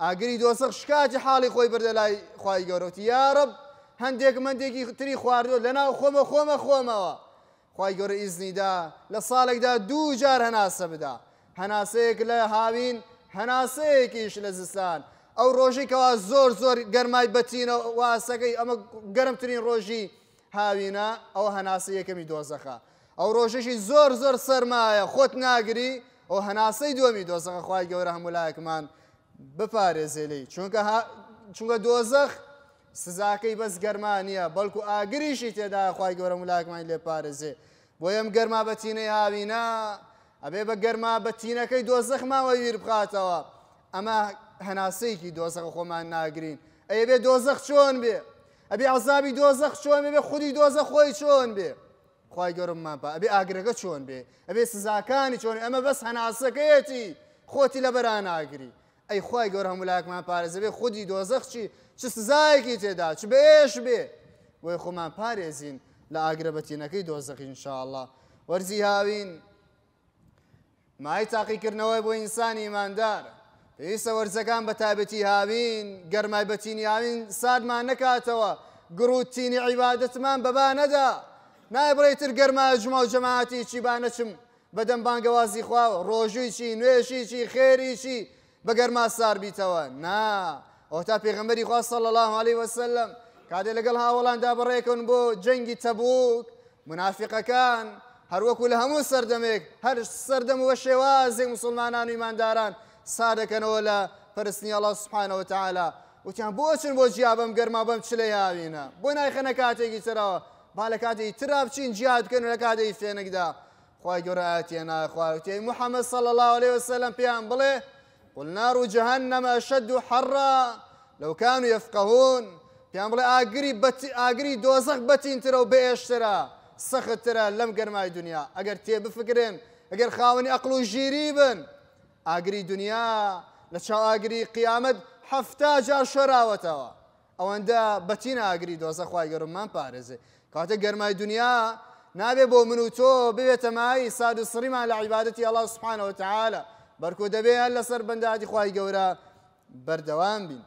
ئاگری دۆسەخ شکاتی حاڵی خۆی بردە لای خی گەۆرەوتی یارب هەندێک مندێکی تری خواردۆ لەناو خۆمە خۆمە خۆمەوە خی گەۆرە ئیزنیدا لە ساڵێکدا دوو جار هەناسە بدا هەناسەیەک لە هاوین هەناسەیەکیش لە زستان ئەو ڕۆژێکەوە زۆر زۆر گەرمای بەتینە واسەکەی ئەمە گەرمترین ڕۆژی هاوینە ئەو هەناسە یەکەمی دۆزەخە ئەو ڕۆژێکی زۆر زۆر سەرمایە خۆت ناگری ئەو هەناسەی دووەمی دۆزەخە خی گەورە هەمولایەکمان بپارێزێ لی چونکە چونکە دۆزەخ سزاکەی بەس گەرمانیە بەڵکو ئاگریشی تێداخوای گەورە ولاکمان لێ پارێزێ بۆ ئەم گەرما بەتینە هاوینا ئەبێ بە گەرما بەتینەکەی دۆزەخ ماوە ویر بخاتەوە ئەمە هەناسەیەکی دۆزەخ خۆمان ناگرین ئەیە بێ دۆزەخ چۆن بێ ئەبێ عزابی دۆزەخ چۆن بێ خودی دۆزە خۆی چۆن بێ خی گەرممان بە ئەبێ ئاگرەکە چۆن بێ ئەبێ سزاکانی چۆن ئەمە بەس هەناسەکەیەتی خۆتی لە بەراناگری ئەی خی گەۆر هەمولاکمان پارێزەبێ خودی دۆزەخچی چ سزایەکی تێدا چ بێش بێ وی خۆمان پارێزین لە ئاگرەبەتینەکەی دۆزەخین شاءله وەرزی هاوین مای تاقیکردنەوەی بۆ ئینسانی ئماندارە پێویستە وەرزەکان بە تابەتی هاوین گەرمای بەتینی هاوین سادمان نەکاتەوە گرروتینی عیباەتمان بەبا نەدا نایبڕێتر گەرما ژما و جەماعتی چی بانەچم بەدەم بانگەوازی خواوە ڕۆژوی چی نوێشی چی خێری چی بەگەر ماسار بیتەوە نا ئۆتا پێغمبەری خواستە لە الله عليه وسلم کاتێ لەگەڵ هاوڵاندا بڕێکن بۆ جەنگی تەبوک منافقەکان هەروەکو لە هەموو سەردەمێک هەر سەردەم وە شێوازێک مسلمانان و ایمانداران سادەکەنەوە لە پرستنی الله سبحانەوە تعالا وتیان بۆچن بۆ جیا بەم گەرما بەم چلە یاوینە بۆ نایخەنە کاتێکی ترەوە با لە کاتێکی ترا بچین جیادکەن لە کاتێکی فێنێکدا خی گەۆرەاتیە ناخواوتێ محەممەد سەڵ الله عليه وسلم پێیان بڵێ قل نار جهنم أشد حرا لو كانوا يفقهون پیان بڵێ أجري ئاگری دۆزەق بەتینترە و بێشترە ترى سخت ترى لم ئەگەر تێ بفکرێن ئەگەر خاوەنی ئەقل و ژیری بن ئاگری دنیا لە چاو ئاگری قیامەت هەفتا جار شۆراوەتەوە ئەوەندە بەتین ئاگری دۆزە خخوای گەرممان پارێزێ کاتە گەرمای دنیا نابێ بۆ من و تۆ بوێتە مای ساد و سریمان لە عیباەتی الله سبحانه وتعالى بەرکۆ دەبێ لەسەر بەنداجی خی گەورە بەردەوام بین